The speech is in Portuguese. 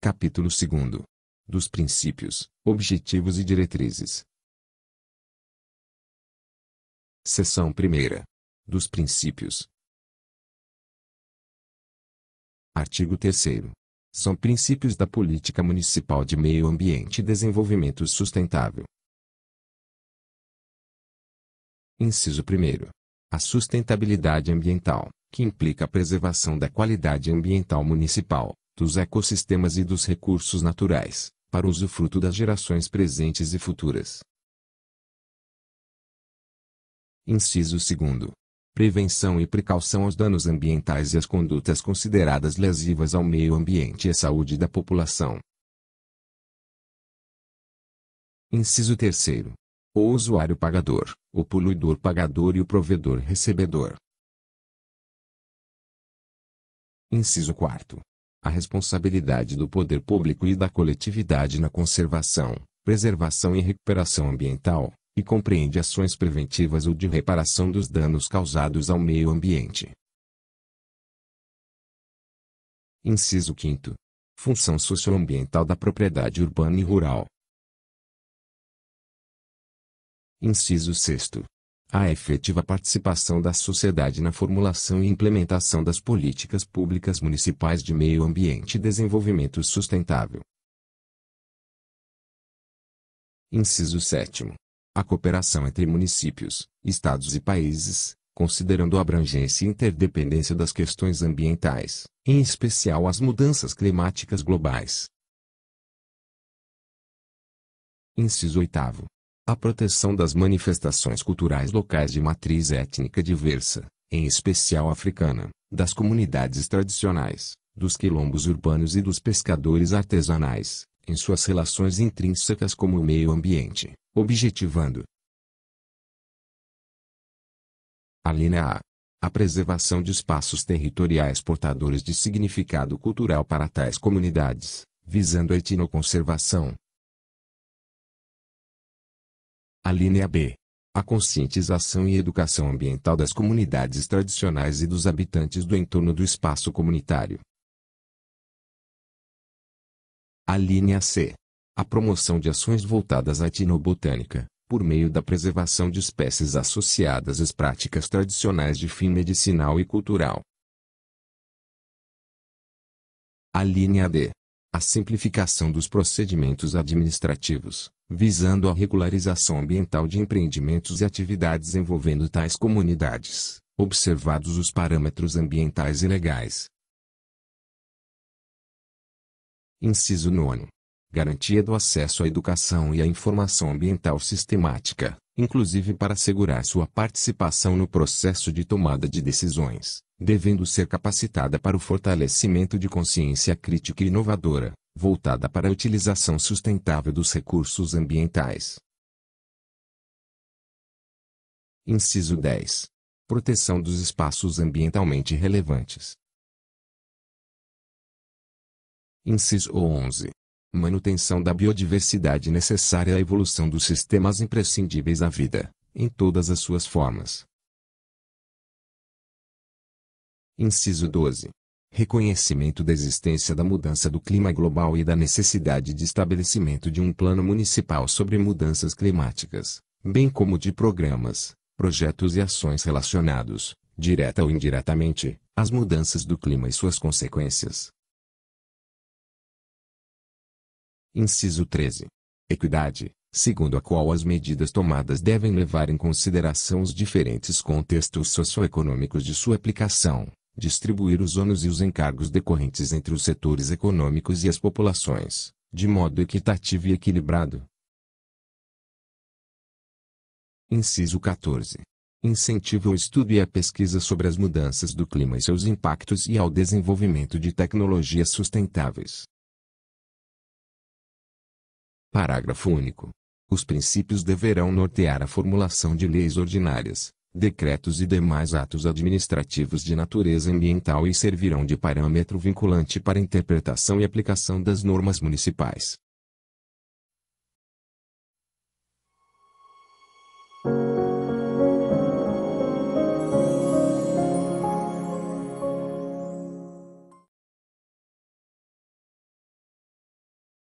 Capítulo 2 Dos princípios, objetivos e diretrizes. Seção 1 Dos princípios. Artigo 3 São princípios da Política Municipal de Meio Ambiente e Desenvolvimento Sustentável. Inciso 1 A sustentabilidade ambiental, que implica a preservação da qualidade ambiental municipal, dos ecossistemas e dos recursos naturais, para o usufruto das gerações presentes e futuras. Inciso 2. Prevenção e precaução aos danos ambientais e às condutas consideradas lesivas ao meio ambiente e à saúde da população. Inciso 3. O usuário pagador, o poluidor pagador e o provedor recebedor. Inciso 4 a responsabilidade do poder público e da coletividade na conservação, preservação e recuperação ambiental, e compreende ações preventivas ou de reparação dos danos causados ao meio ambiente. Inciso 5. Função socioambiental da propriedade urbana e rural. Inciso 6 a efetiva participação da sociedade na formulação e implementação das políticas públicas municipais de meio ambiente e desenvolvimento sustentável. Inciso 7. A cooperação entre municípios, estados e países, considerando a abrangência e interdependência das questões ambientais, em especial as mudanças climáticas globais. Inciso 8. A proteção das manifestações culturais locais de matriz étnica diversa, em especial africana, das comunidades tradicionais, dos quilombos urbanos e dos pescadores artesanais, em suas relações intrínsecas com o meio ambiente, objetivando a linha A. A preservação de espaços territoriais portadores de significado cultural para tais comunidades, visando a etnoconservação, Alínea B. A conscientização e educação ambiental das comunidades tradicionais e dos habitantes do entorno do espaço comunitário. Alínea C. A promoção de ações voltadas à etnobotânica, por meio da preservação de espécies associadas às práticas tradicionais de fim medicinal e cultural. A linha D a simplificação dos procedimentos administrativos, visando a regularização ambiental de empreendimentos e atividades envolvendo tais comunidades, observados os parâmetros ambientais e legais. Inciso 9. Garantia do acesso à educação e à informação ambiental sistemática, inclusive para assegurar sua participação no processo de tomada de decisões devendo ser capacitada para o fortalecimento de consciência crítica e inovadora, voltada para a utilização sustentável dos recursos ambientais. Inciso 10. Proteção dos espaços ambientalmente relevantes. Inciso 11. Manutenção da biodiversidade necessária à evolução dos sistemas imprescindíveis à vida, em todas as suas formas, Inciso 12. Reconhecimento da existência da mudança do clima global e da necessidade de estabelecimento de um plano municipal sobre mudanças climáticas, bem como de programas, projetos e ações relacionados, direta ou indiretamente, às mudanças do clima e suas consequências. Inciso 13. Equidade, segundo a qual as medidas tomadas devem levar em consideração os diferentes contextos socioeconômicos de sua aplicação, distribuir os ônus e os encargos decorrentes entre os setores econômicos e as populações, de modo equitativo e equilibrado. Inciso 14. Incentiva o estudo e a pesquisa sobre as mudanças do clima e seus impactos e ao desenvolvimento de tecnologias sustentáveis. Parágrafo único. Os princípios deverão nortear a formulação de leis ordinárias, decretos e demais atos administrativos de natureza ambiental e servirão de parâmetro vinculante para interpretação e aplicação das normas municipais